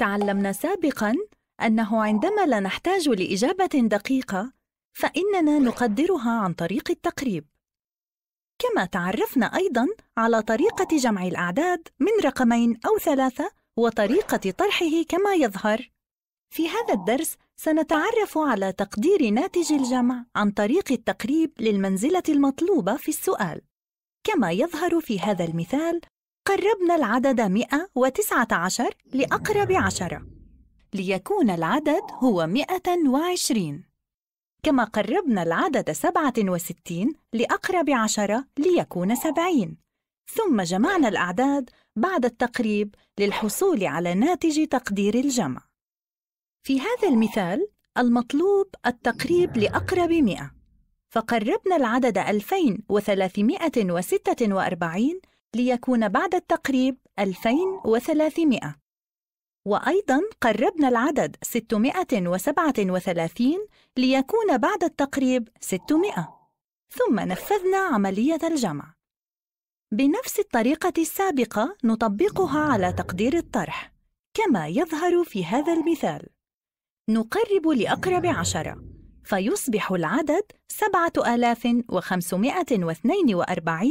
تعلمنا سابقاً أنه عندما لا نحتاج لإجابة دقيقة فإننا نقدرها عن طريق التقريب كما تعرفنا أيضاً على طريقة جمع الأعداد من رقمين أو ثلاثة وطريقة طرحه كما يظهر في هذا الدرس سنتعرف على تقدير ناتج الجمع عن طريق التقريب للمنزلة المطلوبة في السؤال كما يظهر في هذا المثال قربنا العدد 119 لأقرب عشرة ليكون العدد هو 120 كما قربنا العدد 67 لأقرب عشرة ليكون 70 ثم جمعنا الأعداد بعد التقريب للحصول على ناتج تقدير الجمع في هذا المثال المطلوب التقريب لأقرب 100 فقربنا العدد 2346 ليكون بعد التقريب 2300 وأيضاً قربنا العدد 637 ليكون بعد التقريب 600 ثم نفذنا عملية الجمع بنفس الطريقة السابقة نطبقها على تقدير الطرح كما يظهر في هذا المثال نقرب لأقرب عشرة فيصبح العدد 7542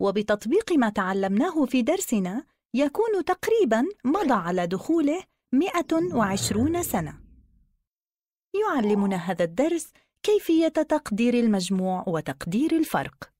وبتطبيق ما تعلمناه في درسنا يكون تقريباً مضى على دخوله 120 سنة يعلمنا هذا الدرس كيفية تقدير المجموع وتقدير الفرق